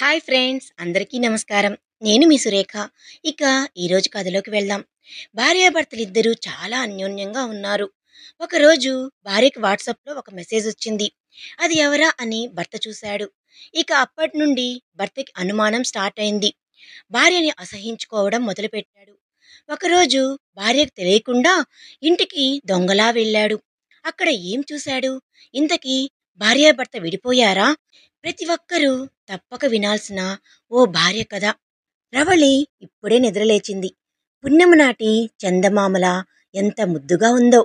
hi friends అందరికీ నమస్కారం నేను మీ సురేఖ ఇక ఈరోజు కథలోకి వెళ్దాం భార్యాభర్తలిద్దరూ చాలా అన్యోన్యంగా ఉన్నారు ఒకరోజు భార్యకి వాట్సాప్లో ఒక మెసేజ్ వచ్చింది అది ఎవరా అని భర్త చూశాడు ఇక అప్పటి నుండి భర్తకి అనుమానం స్టార్ట్ అయింది భార్యని అసహించుకోవడం మొదలుపెట్టాడు ఒకరోజు భార్యకు తెలియకుండా ఇంటికి దొంగలా వెళ్ళాడు అక్కడ ఏం చూశాడు ఇంతకీ భార్యాభర్త విడిపోయారా ప్రతి ఒక్కరూ తప్పక వినాల్సిన ఓ భార్య కథ రవళి ఇప్పుడే నిద్రలేచింది పుణ్యము నాటి చందమామల ఎంత ముద్దుగా ఉందో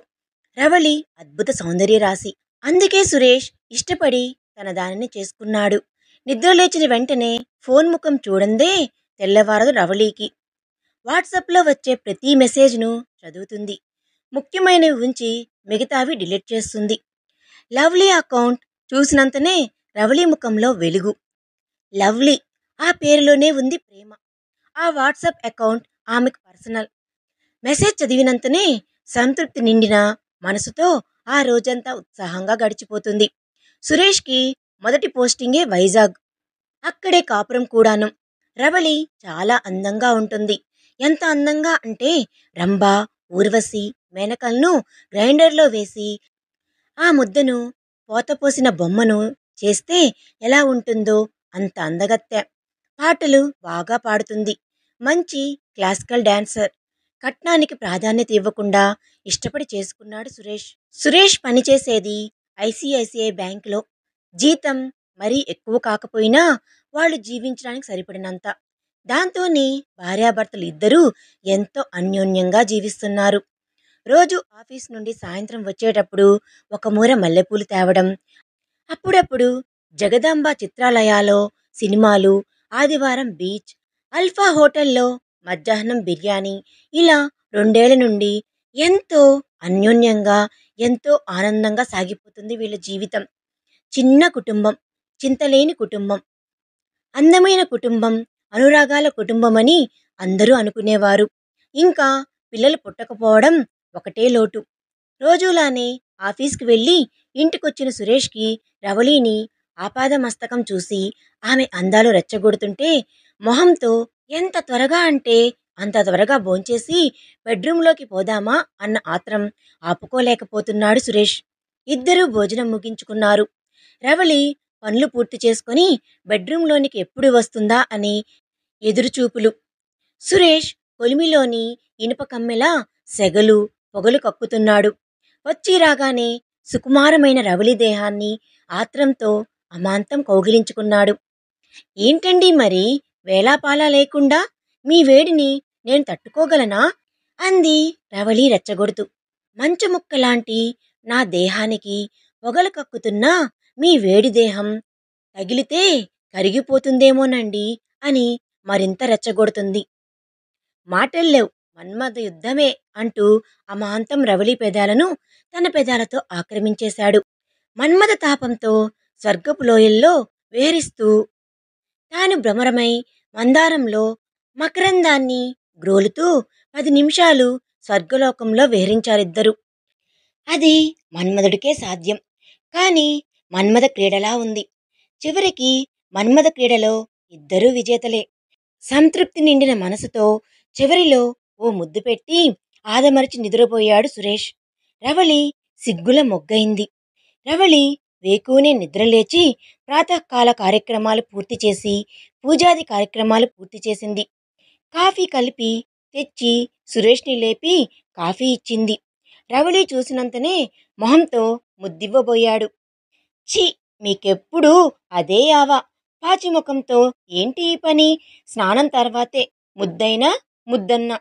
రవళి అద్భుత సౌందర్య రాశి అందుకే సురేష్ ఇష్టపడి తన దానిని చేసుకున్నాడు నిద్రలేచిన వెంటనే ఫోన్ ముఖం చూడందే తెల్లవారదు రవళీకి వాట్సాప్లో వచ్చే ప్రతి మెసేజ్ను చదువుతుంది ముఖ్యమైనవి ఉంచి మిగతావి డిలీట్ చేస్తుంది లవ్లీ అకౌంట్ చూసినంతనే రవళి ముఖంలో వెలుగు లవ్లీ ఆ పేరులోనే ఉంది ప్రేమ ఆ వాట్సాప్ అకౌంట్ ఆమెకు పర్సనల్ మెసేజ్ చదివినంతనే సంతృప్తి నిండిన మనసుతో ఆ రోజంతా ఉత్సాహంగా గడిచిపోతుంది సురేష్కి మొదటి పోస్టింగే వైజాగ్ అక్కడే కాపురం కూడాను రవళి చాలా అందంగా ఉంటుంది ఎంత అందంగా అంటే రంభ ఊర్వశి మేనకలను గ్రైండర్లో వేసి ఆ ముద్దను పోతపోసిన బొమ్మను చేస్తే ఎలా ఉంటుందో అంత అందగత్తె పాటలు బాగా పాడుతుంది మంచి క్లాసికల్ డాన్సర్ కట్నానికి ప్రాధాన్యత ఇవ్వకుండా ఇష్టపడి చేసుకున్నాడు సురేష్ సురేష్ పనిచేసేది ఐసిఐసిఐ బ్యాంకులో జీతం మరీ ఎక్కువ కాకపోయినా వాళ్ళు జీవించడానికి సరిపడినంత దాంతోనే భార్యాభర్తలు ఇద్దరూ ఎంతో అన్యోన్యంగా జీవిస్తున్నారు రోజు ఆఫీస్ నుండి సాయంత్రం వచ్చేటప్పుడు ఒక మూర మల్లెపూలు తేవడం అప్పుడప్పుడు జగదాంబ చిత్రాలయాలో సినిమాలు ఆదివారం బీచ్ అల్ఫా హోటల్లో మధ్యాహ్నం బిర్యానీ ఇలా రెండేళ్ల నుండి ఎంతో అన్యోన్యంగా ఎంతో ఆనందంగా సాగిపోతుంది వీళ్ళ జీవితం చిన్న కుటుంబం చింతలేని కుటుంబం అందమైన కుటుంబం అనురాగాల కుటుంబం అని అందరూ అనుకునేవారు ఇంకా పిల్లలు పుట్టకపోవడం ఒకటే లోటు రోజులానే ఆఫీస్కి వెళ్ళి ఇంటికొచ్చిన సురేష్కి రవళీని ఆపాదమస్తకం చూసి ఆమె అందాలు రెచ్చగొడుతుంటే మొహంతో ఎంత త్వరగా అంటే అంత త్వరగా భోంచేసి బెడ్రూంలోకి పోదామా అన్న ఆత్రం ఆపుకోలేకపోతున్నాడు సురేష్ ఇద్దరూ భోజనం ముగించుకున్నారు రవళి పనులు పూర్తి చేసుకొని బెడ్రూంలోనికి ఎప్పుడు వస్తుందా అని ఎదురుచూపులు సురేష్ కొలిమిలోని ఇనుప కమ్మెలా సెగలు పొగలు కక్కుతున్నాడు వచ్చి రాగానే సుకుమారమైన రవలి దేహాన్ని ఆత్రంతో అమాంతం కౌగిలించుకున్నాడు ఏంటండి మరి వేలాపాలా లేకుండా మీ వేడిని నేను తట్టుకోగలనా అంది రవళి రెచ్చగొడుతూ మంచు ముక్కలాంటి నా దేహానికి పొగలు కక్కుతున్నా మీ వేడి దేహం తగిలితే కరిగిపోతుందేమోనండి అని మరింత రెచ్చగొడుతుంది మాటల్లేవు మన్మథ యుద్ధమే అంటూ అమాంతం రవలి పెదాలను తన పెదాలతో ఆక్రమించేశాడు మన్మథ తాపంతో స్వర్గపు లోయల్లో వేరిస్తూ తాను భ్రమరమై మందారంలో మకరందాన్ని గ్రోలుతూ పది నిమిషాలు స్వర్గలోకంలో వేరించారిద్దరు అది మన్మధుడికే సాధ్యం కానీ మన్మథ క్రీడలా ఉంది చివరికి మన్మథ క్రీడలో ఇద్దరూ విజేతలే సంతృప్తి నిండిన మనసుతో చివరిలో ఓ ముద్దు పెట్టి ఆదమరిచి నిద్రపోయాడు సురేష్ రవళి సిగ్గుల మొగ్గైంది రవళి వేకునే నిద్రలేచి ప్రాతకాల కార్యక్రమాలు పూర్తి చేసి పూజాది కార్యక్రమాలు పూర్తి చేసింది కాఫీ కలిపి తెచ్చి సురేష్ని లేపి కాఫీ ఇచ్చింది రవళి చూసినంతనే మొహంతో ముద్దివ్వబోయాడు ఛీ మీకెప్పుడు అదే ఆవా పాచిముఖంతో ఏంటి ఈ పని స్నానం తర్వాతే ముద్దైనా ముద్దన్నా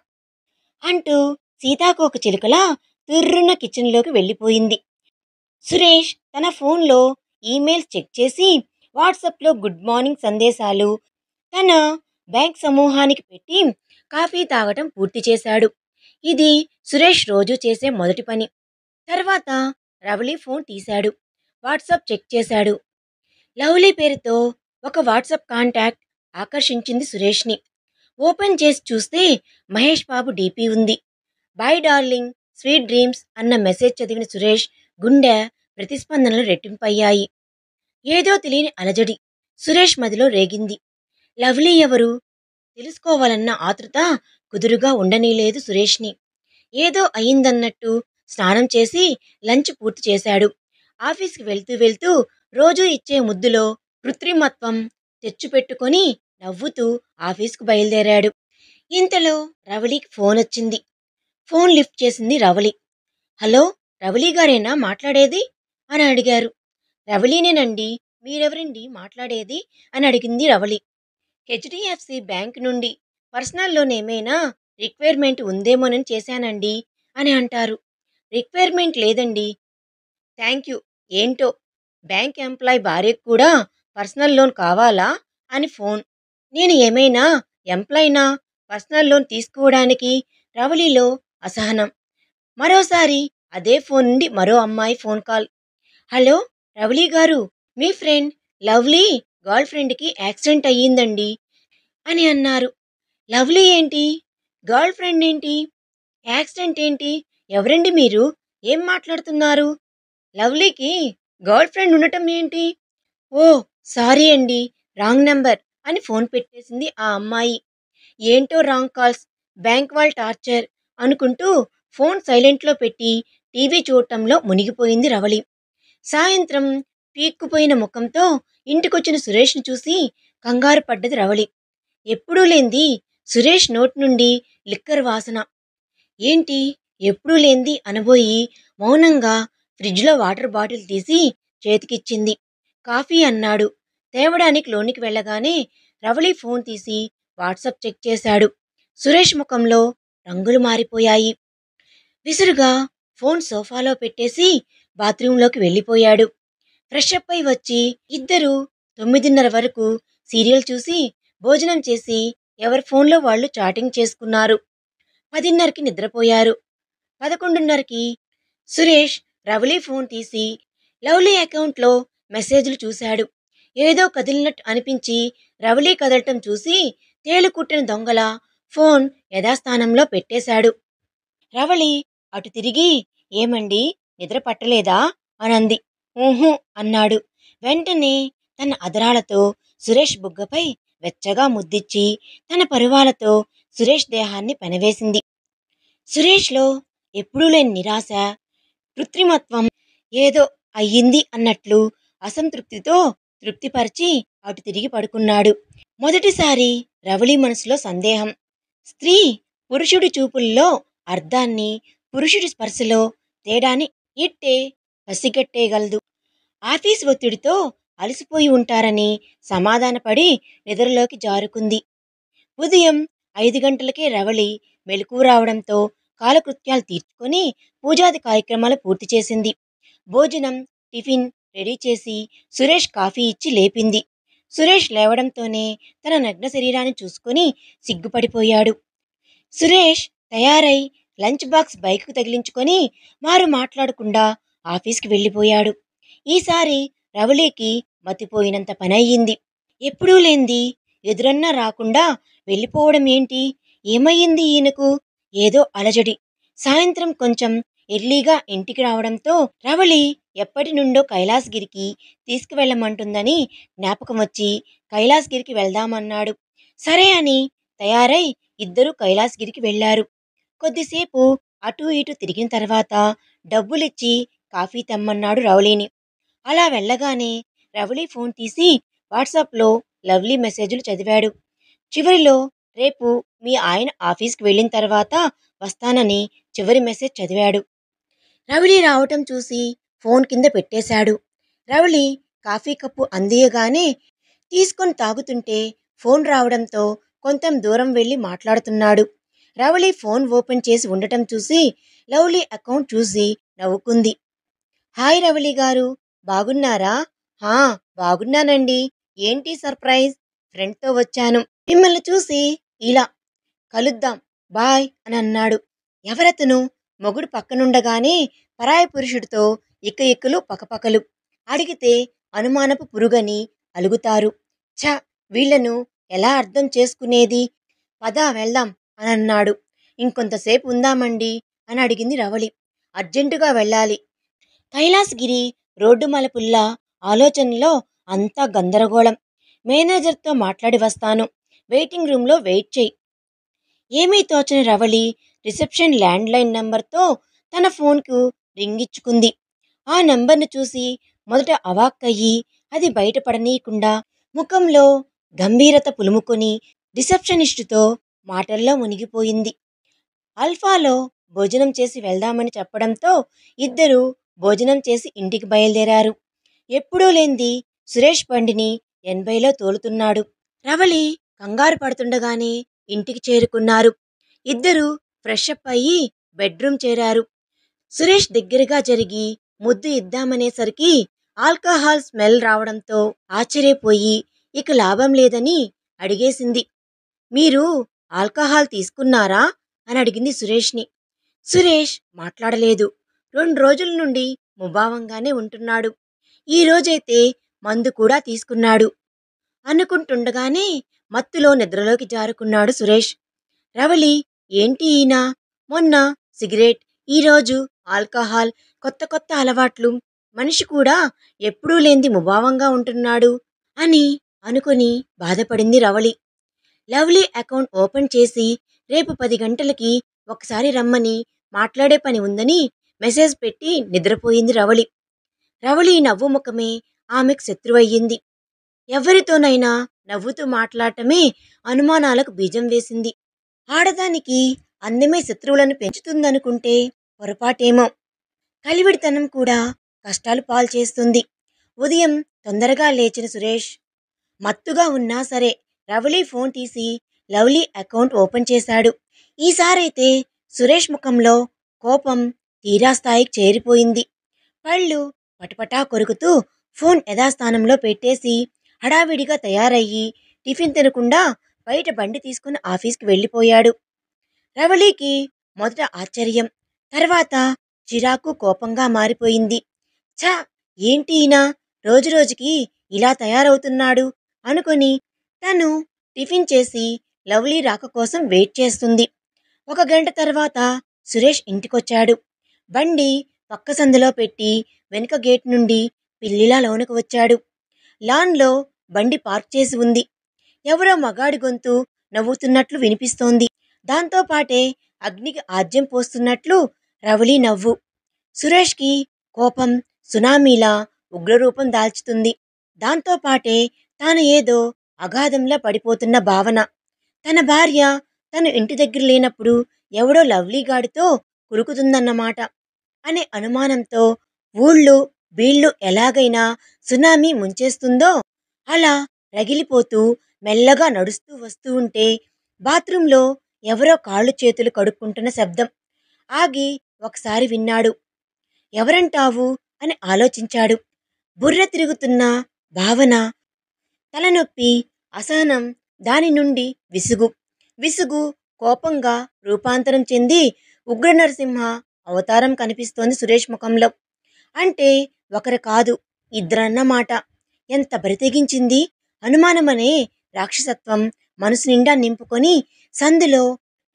అంటూ సీతాకోక చిలుకలా తుర్రున కిచెన్లోకి వెళ్ళిపోయింది సురేష్ తన ఫోన్లో ఈమెయిల్స్ చెక్ చేసి వాట్సాప్లో గుడ్ మార్నింగ్ సందేశాలు తన బ్యాంక్ సమూహానికి పెట్టి కాఫీ తాగటం పూర్తి చేశాడు ఇది సురేష్ రోజు చేసే మొదటి పని తర్వాత రవలి ఫోన్ తీశాడు వాట్సాప్ చెక్ చేశాడు లవ్లీ పేరుతో ఒక వాట్సాప్ కాంటాక్ట్ ఆకర్షించింది సురేష్ని ఓపెన్ చేసి చూస్తే మహేష్ బాబు డీపీ ఉంది బాయ్ డార్లింగ్ స్వీట్ డ్రీమ్స్ అన్న మెసేజ్ చదివిన సురేష్ గుండె ప్రతిస్పందనలు రెట్టింపయ్యాయి ఏదో తెలియని అలజడి సురేష్ మదిలో రేగింది లవ్లీ ఎవరు తెలుసుకోవాలన్న ఆతృత కుదురుగా ఉండనీలేదు సురేష్ని ఏదో అయిందన్నట్టు స్నానం చేసి లంచ్ పూర్తి చేశాడు ఆఫీస్కి వెళ్తూ వెళ్తూ రోజూ ఇచ్చే ముద్దులో కృత్రిమత్వం తెచ్చిపెట్టుకొని నవ్వుతూ ఆఫీస్కు బయలుదేరాడు ఇంతలో రవళికి ఫోన్ వచ్చింది ఫోన్ లిఫ్ట్ చేసింది రవళి హలో రవళి గారేనా మాట్లాడేది అని అడిగారు రవళినేనండి మీరెవరండి మాట్లాడేది అని అడిగింది రవళి హెచ్డిఎఫ్సి బ్యాంక్ నుండి పర్సనల్ లోన్ ఏమైనా రిక్వైర్మెంట్ ఉందేమోనని చేశానండి అని అంటారు రిక్వైర్మెంట్ లేదండి థ్యాంక్ యూ ఏంటో బ్యాంక్ ఎంప్లాయ్ భార్యకు కూడా పర్సనల్ లోన్ కావాలా అని ఫోన్ నేను ఏమైనా ఎంప్లాయినా పర్సనల్ లోన్ తీసుకోవడానికి రవలీలో అసహనం మరోసారి అదే ఫోన్ నుండి మరో అమ్మాయి phone call hello Ravali garu మీ ఫ్రెండ్ లవ్లీ గర్ల్ ఫ్రెండ్కి యాక్సిడెంట్ అయ్యిందండి అని అన్నారు లవ్లీ ఏంటి గర్ల్ ఫ్రెండ్ ఏంటి యాక్సిడెంట్ ఏంటి ఎవరండి మీరు ఏం మాట్లాడుతున్నారు లవ్లీకి గర్ల్ ఫ్రెండ్ ఉండటం ఏంటి ఓ సారీ అండి రాంగ్ నెంబర్ అని ఫోన్ పెట్టేసింది ఆ అమ్మాయి ఏంటో రాంగ్ కాల్స్ బ్యాంక్ వాళ్ళ టార్చర్ అనుకుంటూ ఫోన్ సైలెంట్లో పెట్టి టీవీ చూడటంలో మునిగిపోయింది రవళి సాయంత్రం పీక్కుపోయిన ముఖంతో ఇంటికొచ్చిన సురేష్ను చూసి కంగారు పడ్డది రవళి ఎప్పుడూ లేంది సురేష్ నోట్ నుండి లిక్కర్ వాసన ఏంటి ఎప్పుడూ లేంది అనబోయి మౌనంగా ఫ్రిడ్జ్లో వాటర్ బాటిల్ తీసి చేతికిచ్చింది కాఫీ అన్నాడు తేవడానికి లోనికి వెళ్ళగానే రవళి ఫోన్ తీసి వాట్సప్ చెక్ చేశాడు సురేష్ ముఖంలో రంగులు మారిపోయాయి విసురుగా ఫోన్ సోఫాలో పెట్టేసి బాత్రూంలోకి వెళ్ళిపోయాడు ఫ్రెష్ అప్ అయి వచ్చి ఇద్దరు తొమ్మిదిన్నర వరకు సీరియల్ చూసి భోజనం చేసి ఎవరి ఫోన్లో వాళ్ళు చాటింగ్ చేసుకున్నారు పదిన్నరకి నిద్రపోయారు పదకొండున్నరకి సురేష్ రవళీ ఫోన్ తీసి లవ్లీ అకౌంట్లో మెసేజ్లు చూశాడు ఏదో కదిలినట్టు అనిపించి రవళీ కదలటం చూసి తేలుకుట్టిన దొంగల ఫోన్ యథాస్థానంలో పెట్టేశాడు రవళి అటు తిరిగి ఏమండి నిద్ర పట్టలేదా అనంది ఊహూ అన్నాడు వెంటనే తన అదరాలతో సురేష్ బుగ్గపై వెచ్చగా ముద్దిచ్చి తన పరువాలతో సురేష్ దేహాన్ని పెనవేసింది సురేష్లో ఎప్పుడూ లేని నిరాశ కృత్రిమత్వం ఏదో అయ్యింది అన్నట్లు అసంతృప్తితో తృప్తిపరిచి అటు తిరిగి పడుకున్నాడు మొదటిసారి రవళి మనసులో సందేహం స్త్రీ పురుషుడి చూపుల్లో అర్ధాన్ని పురుషుడి స్పర్శలో తేడాని ఇట్టే పసిగట్టేయగలదు ఆఫీస్ ఒత్తిడితో అలసిపోయి ఉంటారని సమాధానపడి నిద్రలోకి జారుకుంది ఉదయం ఐదు గంటలకే రవళి మెలకు రావడంతో కాలకృత్యాలు తీర్చుకొని పూజాది కార్యక్రమాలు పూర్తి చేసింది భోజనం టిఫిన్ రెడీ చేసి సురేష్ కాఫీ ఇచ్చి లేపింది సురేష్ లేవడంతోనే తన నగ్న శరీరాన్ని చూసుకొని సిగ్గుపడిపోయాడు సురేష్ తయారై లంచ్ బాక్స్ బైక్కు తగిలించుకొని మారు మాట్లాడకుండా ఆఫీస్కి వెళ్ళిపోయాడు ఈసారి రవళీకి మతిపోయినంత పనయ్యింది ఎప్పుడూ లేంది ఎదురన్నా రాకుండా వెళ్ళిపోవడం ఏంటి ఏమయ్యింది ఈయనకు ఏదో అలజడి సాయంత్రం కొంచెం ఎర్లీగా ఇంటికి రావడంతో రవళి ఎప్పటి నుండో కైలాసగిరికి తీసుకువెళ్ళమంటుందని జ్ఞాపకం వచ్చి కైలాసగిరికి వెళ్దామన్నాడు సరే అని తయారై ఇద్దరూ కైలాసగిరికి వెళ్ళారు కొద్దిసేపు అటు ఇటు తిరిగిన తర్వాత డబ్బులిచ్చి కాఫీ తెమ్మన్నాడు రౌలీని అలా వెళ్ళగానే రవళీ ఫోన్ తీసి వాట్సాప్లో లవ్లీ మెసేజ్లు చదివాడు చివరిలో రేపు మీ ఆయన ఆఫీస్కి వెళ్ళిన తర్వాత వస్తానని చివరి మెసేజ్ చదివాడు రవళి రావటం చూసి ఫోన్ కింద పెట్టేశాడు రవళి కాఫీ కప్పు అందియగానే తీసుకొని తాగుతుంటే ఫోన్ రావడంతో కొంత దూరం వెళ్ళి మాట్లాడుతున్నాడు రవళి ఫోన్ ఓపెన్ చేసి ఉండటం చూసి లవ్లీ అకౌంట్ చూసి నవ్వుకుంది హాయ్ రవళి గారు బాగున్నారా హా బాగున్నానండి ఏంటి సర్ప్రైజ్ ఫ్రెండ్తో వచ్చాను మిమ్మల్ని చూసి ఇలా కలుద్దాం బాయ్ అని అన్నాడు ఎవరతను మొగుడు పక్కనుండగానే పరాయ పురుషుడితో ఇక్క ఇక్కలు పకపకలు అడిగితే అనుమానపు పురుగని అలుగుతారు ఛ వీళ్లను ఎలా అర్థం చేసుకునేది పదా వెళ్దాం అని అన్నాడు ఇంకొంతసేపు ఉందామండి అని అడిగింది రవళి అర్జెంటుగా వెళ్ళాలి కైలాసగిరి రోడ్డు మలపుల్లా ఆలోచనలో అంతా గందరగోళం మేనేజర్తో మాట్లాడి వస్తాను వెయిటింగ్ రూమ్లో వెయిట్ చేయి ఏమీ తోచని రవళి రిసెప్షన్ ల్యాండ్లైన్ నెంబర్తో తన ఫోన్కు రింగిచ్చుకుంది ఆ నంబర్ను చూసి మొదట అవాక్కయ్యి అది బయటపడనీయకుండా ముఖంలో గంభీరత పులుముకొని రిసెప్షనిస్టుతో మాటల్లో మునిగిపోయింది అల్ఫాలో భోజనం చేసి వెళ్దామని చెప్పడంతో ఇద్దరూ భోజనం చేసి ఇంటికి బయలుదేరారు ఎప్పుడూ లేనిది సురేష్ బండిని ఎనభైలో తోలుతున్నాడు రవళి కంగారు పడుతుండగానే ఇంటికి చేరుకున్నారు ఇద్దరూ ఫ్రెష్ అప్ అయ్యి బెడ్రూమ్ చేరారు సురేష్ దగ్గరగా జరిగి ముద్దు ఇద్దామనేసరికి ఆల్కహాల్ స్మెల్ రావడంతో ఆశ్చర్యపోయి ఇక లాభం లేదని అడిగేసింది మీరు ఆల్కహాల్ తీసుకున్నారా అని అడిగింది సురేష్ని సురేష్ మాట్లాడలేదు రెండు రోజుల నుండి ముభావంగానే ఉంటున్నాడు ఈరోజైతే మందు కూడా తీసుకున్నాడు అనుకుంటుండగానే మత్తులో నిద్రలోకి జారుకున్నాడు సురేష్ రవళి ఏంటి ఈయన మొన్న సిగరెట్ ఈరోజు ఆల్కహాల్ కొత్త కొత్త అలవాట్లు మనిషి కూడా ఎప్పుడూ లేంది ముభావంగా ఉంటున్నాడు అని అనుకుని బాధపడింది రవళి లవ్లీ అకౌంట్ ఓపెన్ చేసి రేపు పది గంటలకి ఒకసారి రమ్మని మాట్లాడే పని ఉందని మెసేజ్ పెట్టి నిద్రపోయింది రవళి రవళి నవ్వు ముఖమే ఆమెకు శత్రువయ్యింది ఎవరితోనైనా నవ్వుతూ మాట్లాడటమే అనుమానాలకు బీజం వేసింది ఆడదానికి అందమే శత్రువులను పెంచుతుందనుకుంటే పొరపాటేమో కలివిడితనం కూడా కష్టాలు పాల్చేస్తుంది ఉదయం తొందరగా లేచిన సురేష్ మత్తుగా ఉన్నా సరే రవళి ఫోన్ తీసి లవ్లీ అకౌంట్ ఓపెన్ చేశాడు ఈసారైతే సురేష్ ముఖంలో కోపం తీరా స్థాయికి చేరిపోయింది పళ్ళు పటపటా కొరుకుతూ ఫోన్ యథాస్థానంలో పెట్టేసి హడావిడిగా తయారయ్యి టిఫిన్ తినకుండా బయట బండి తీసుకుని ఆఫీస్కి వెళ్ళిపోయాడు రవళికి మొదట ఆశ్చర్యం తర్వాత చిరాకు కోపంగా మారిపోయింది ఛ ఏంటి ఈనా రోజురోజుకి ఇలా తయారవుతున్నాడు అనుకుని తను టిఫిన్ చేసి లవ్లీ రాక కోసం వెయిట్ చేస్తుంది ఒక గంట తర్వాత సురేష్ ఇంటికొచ్చాడు బండి పక్క సందులో పెట్టి వెనుక గేట్ నుండి పిల్లిలా లోనకు వచ్చాడు లాన్లో బండి పార్క్ చేసి ఉంది ఎవరో మగాడి గొంతు నవ్వుతున్నట్లు వినిపిస్తోంది దాంతోపాటే అగ్నికి ఆద్యం పోస్తున్నట్లు రవళి నవ్వు సురేష్కి కోపం సునామీలా ఉగ్రరూపం దాల్చుతుంది దాంతోపాటే తాను ఏదో అగాధంలో పడిపోతున్న భావన తన భార్య తను ఇంటి దగ్గర లేనప్పుడు ఎవడో లవ్లీగాడితో కురుకుతుందన్నమాట అనే అనుమానంతో ఊళ్ళు వీళ్ళు ఎలాగైనా సునామీ ముంచేస్తుందో అలా రగిలిపోతూ మెల్లగా నడుస్తూ వస్తూ ఉంటే బాత్రూంలో ఎవరో కాళ్ళు చేతులు కడుక్కుంటున్న శబ్దం ఆగి ఒకసారి విన్నాడు ఎవరంటావు అని ఆలోచించాడు బుర్ర తిరుగుతున్న భావన తలనొప్పి అసహనం దాని నుండి విసుగు విసుగు కోపంగా రూపాంతరం చెంది ఉగ్ర నరసింహ అవతారం కనిపిస్తోంది సురేష్ ముఖంలో అంటే ఒకరు కాదు ఇద్దరన్నమాట ఎంత బరితెగించింది అనుమానమనే రాక్షసత్వం మనసు నిండా నింపుకొని సందులో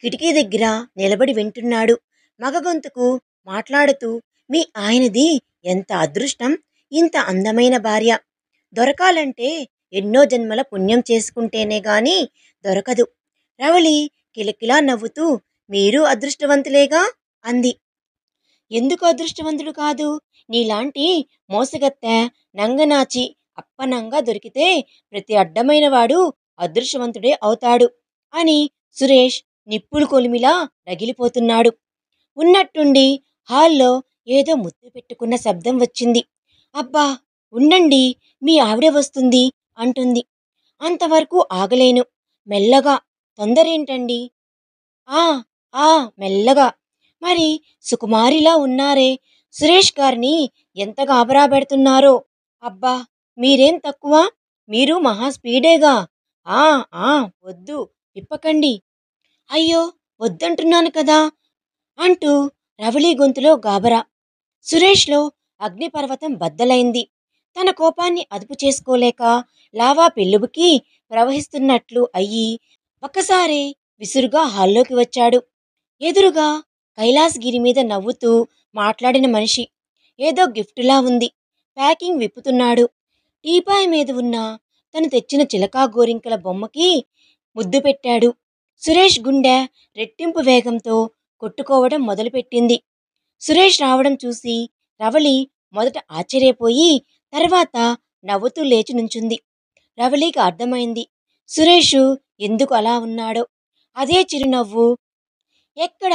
కిటికీ దగ్గర నిలబడి వింటున్నాడు మగగొంతుకు మాట్లాడుతూ మీ ఆయనది ఎంత అదృష్టం ఇంత అందమైన భార్య దొరకాలంటే ఎన్నో జన్మల పుణ్యం చేసుకుంటేనే గాని దొరకదు రవళి కిలకిలా నవ్వుతూ మీరు అదృష్టవంతులేగా అంది ఎందుకు అదృష్టవంతుడు కాదు నీలాంటి మోసగత్తె నంగనాచి అప్పనంగా దొరికితే ప్రతి అడ్డమైన వాడు అదృష్టవంతుడే అవుతాడు అని సురేష్ నిప్పులు కొలిమిలా రగిలిపోతున్నాడు ఉన్నట్టుండి హాల్లో ఏదో ముద్దు పెట్టుకున్న శబ్దం వచ్చింది అబ్బా ఉండండి మీ ఆవిడ వస్తుంది అంటుంది అంతవరకు ఆగలేను మెల్లగా తొందరేంటండి ఆ ఆ మెల్లగా మరి సుకుమారిలా ఉన్నారే సురేష్ గారిని ఎంత గాబరా పెడుతున్నారో అబ్బా మీరేం తక్కువ మీరు మహా స్పీడేగా ఆ ఆ వద్దు ఇప్పకండి అయ్యో వద్దంటున్నాను కదా అంటూ రవళి గొంతులో గాబరా సురేష్లో అగ్నిపర్వతం బద్దలైంది తన కోపాన్ని అదుపు చేసుకోలేక లావా పెళ్ళుబుకి ప్రవహిస్తున్నట్లు అయ్యి ఒక్కసారి విసురుగా హాల్లోకి వచ్చాడు ఎదురుగా కైలాస్ గిరి మీద నవ్వుతూ మాట్లాడిన మనిషి ఏదో గిఫ్టులా ఉంది ప్యాకింగ్ విప్పుతున్నాడు టీపాయ్ మీద ఉన్న తను తెచ్చిన చిలకా గోరింకల బొమ్మకి ముద్దు పెట్టాడు సురేష్ గుండె రెట్టింపు వేగంతో కొట్టుకోవడం మొదలుపెట్టింది సురేష్ రావడం చూసి రవళి మొదట ఆశ్చర్యపోయి తర్వాత నవ్వుతూ లేచి నుంచుంది రవళికి అర్థమైంది సురేష్ ఎందుకు అలా ఉన్నాడో అదే చిరునవ్వు ఎక్కడ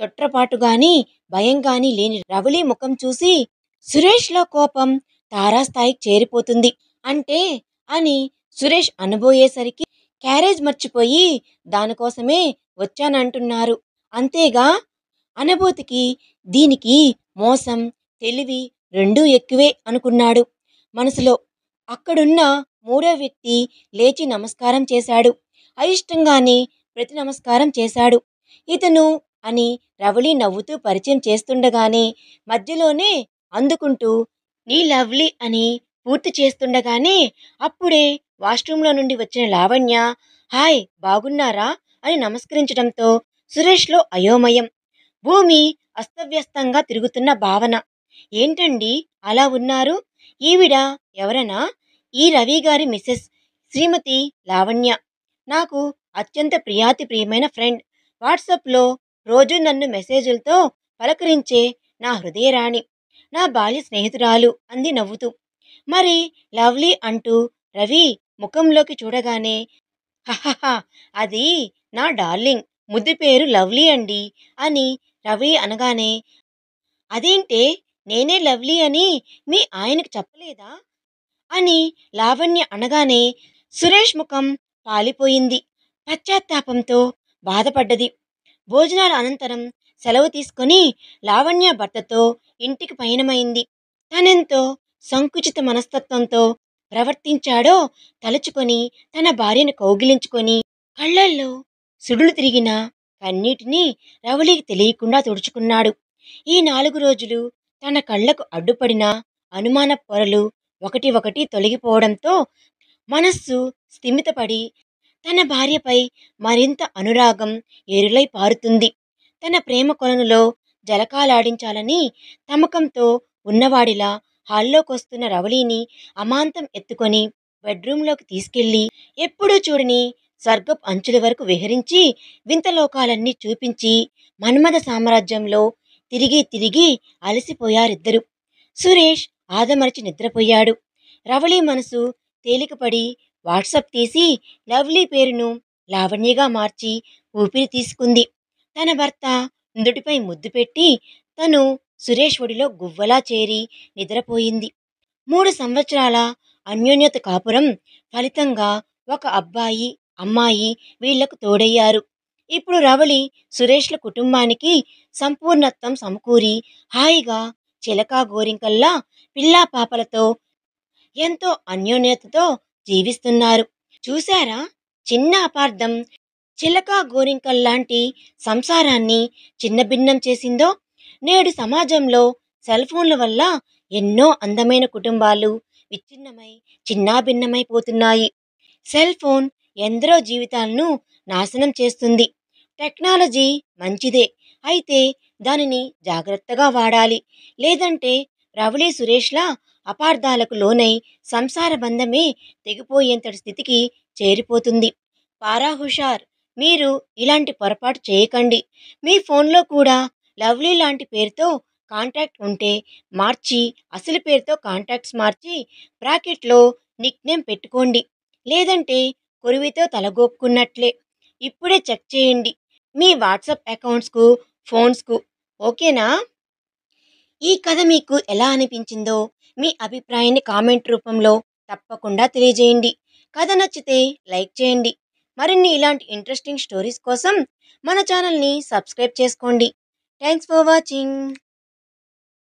తొట్రపాటు గాని భయం గాని లేని రవళి ముఖం చూసి సురేష్లో కోపం తారాస్థాయికి చేరిపోతుంది అంటే అని సురేష్ అనబోయేసరికి క్యారేజ్ మర్చిపోయి దానికోసమే వచ్చానంటున్నారు అంతేగా అనుభూతికి దీనికి మోసం తెలివి రెండూ ఎక్కువే అనుకున్నాడు మనసులో అక్కడున్న మూడో వ్యక్తి లేచి నమస్కారం చేశాడు అయిష్టంగానే ప్రతి నమస్కారం చేశాడు ఇతను అని రవళి నవ్వుతూ పరిచయం చేస్తుండగానే మధ్యలోనే అందుకుంటూ నీ లవ్లీ అని పూర్తి చేస్తుండగానే అప్పుడే వాష్రూంలో నుండి వచ్చిన లావణ్య హాయ్ బాగున్నారా అని నమస్కరించడంతో సురేష్లో అయోమయం భూమి అస్తవ్యస్తంగా తిరుగుతున్న భావన ఏంటండి అలా ఉన్నారు ఈవిడ ఎవరనా ఈ రవి గారి మిస్సెస్ శ్రీమతి లావణ్య నాకు అత్యంత ప్రియాతి ప్రియమైన ఫ్రెండ్ వాట్సాప్లో రోజు నన్ను మెసేజ్లతో పలకరించే నా హృదయరాణి నా బాల్య స్నేహితురాలు అంది నవ్వుతూ మరి లవ్లీ అంటూ రవి ముఖంలోకి చూడగానే హహహ అది నా డార్లింగ్ ముద్దు పేరు లవ్లీ అండి అని రవి అనగానే అదేంటే నేనే లవ్లీ అని మీ ఆయనకు చెప్పలేదా అని లావణ్య అనగానే సురేష్ ముఖం పాలిపోయింది పశ్చాత్తాపంతో బాధపడ్డది భోజనాల అనంతరం సెలవు తీసుకొని లావణ్య భర్తతో ఇంటికి పయనమైంది తనెంతో సంకుచిత మనస్తత్వంతో ప్రవర్తించాడో తలుచుకొని తన భార్యను కౌగిలించుకొని కళ్ళల్లో సుడులు తిరిగిన కన్నీటిని రవళికి తెలియకుండా తుడుచుకున్నాడు ఈ నాలుగు రోజులు తన కళ్ళకు అడ్డుపడిన అనుమాన పొరలు ఒకటి ఒకటి తొలగిపోవడంతో మనస్సు స్థిమితపడి తన భార్యపై మరింత అనురాగం ఎరులై పారుతుంది తన ప్రేమ కొలనులో జలకాలాడించాలని తమకంతో ఉన్నవాడిలా హాల్లోకొస్తున్న రవళిని అమాంతం ఎత్తుకొని బెడ్రూంలోకి తీసుకెళ్లి ఎప్పుడూ చూడని స్వర్గపు అంచుల వరకు విహరించి వింతలోకాలన్నీ చూపించి మన్మథ సామ్రాజ్యంలో తిరిగి తిరిగి అలసిపోయారిద్దరు సురేష్ ఆదమరచి నిద్రపోయాడు రవళీ మనసు తేలికపడి వాట్సప్ తీసి లవ్లీ పేరును లావణ్యగా మార్చి ఊపిరి తీసుకుంది తన భర్త నుదుటిపై ముద్దు పెట్టి తను సురేష్ ఒడిలో గువ్వలా చేరి నిద్రపోయింది మూడు సంవత్సరాల అన్యోన్యత కాపురం ఫలితంగా ఒక అబ్బాయి అమ్మాయి వీళ్లకు తోడయ్యారు ఇప్పుడు రవళి సురేష్ల కుటుంబానికి సంపూర్ణత్వం సమకూరి హాయిగా చిలకా గోరింకల్లా పిల్లా పాపలతో ఎంతో అన్యోన్యతతో జీవిస్తున్నారు చూశారా చిన్న అపార్థం చిలకా గోరింకల్లాంటి సంసారాన్ని చిన్నభిన్నం చేసిందో నేడు సమాజంలో సెల్ ఫోన్ల వల్ల ఎన్నో అందమైన కుటుంబాలు విచ్ఛిన్నమై చిన్నాభిన్నమైపోతున్నాయి సెల్ ఫోన్ ఎందరో జీవితాలను నాశనం చేస్తుంది టెక్నాలజీ మంచిదే అయితే దానిని జాగ్రత్తగా వాడాలి లేదంటే రవళి సురేష్లా అపార్థాలకు లోనై సంసార బంధమే తెగిపోయేంతటి స్థితికి చేరిపోతుంది పారాహుషార్ మీరు ఇలాంటి పొరపాటు చేయకండి మీ ఫోన్లో కూడా లవ్లీ లాంటి పేరుతో కాంటాక్ట్ ఉంటే మార్చి అసలు పేరుతో కాంటాక్ట్స్ మార్చి బ్రాకెట్లో నిక్నేమ్ పెట్టుకోండి లేదంటే పొరివితో తలగోక్కున్నట్లే ఇప్పుడే చెక్ చేయండి మీ వాట్సాప్ అకౌంట్స్కు ఫోన్స్కు ఓకేనా ఈ కథ మీకు ఎలా అనిపించిందో మీ అభిప్రాయాన్ని కామెంట్ రూపంలో తప్పకుండా తెలియజేయండి కథ నచ్చితే లైక్ చేయండి మరిన్ని ఇలాంటి ఇంట్రెస్టింగ్ స్టోరీస్ కోసం మన ఛానల్ని సబ్స్క్రైబ్ చేసుకోండి థ్యాంక్స్ ఫర్ వాచింగ్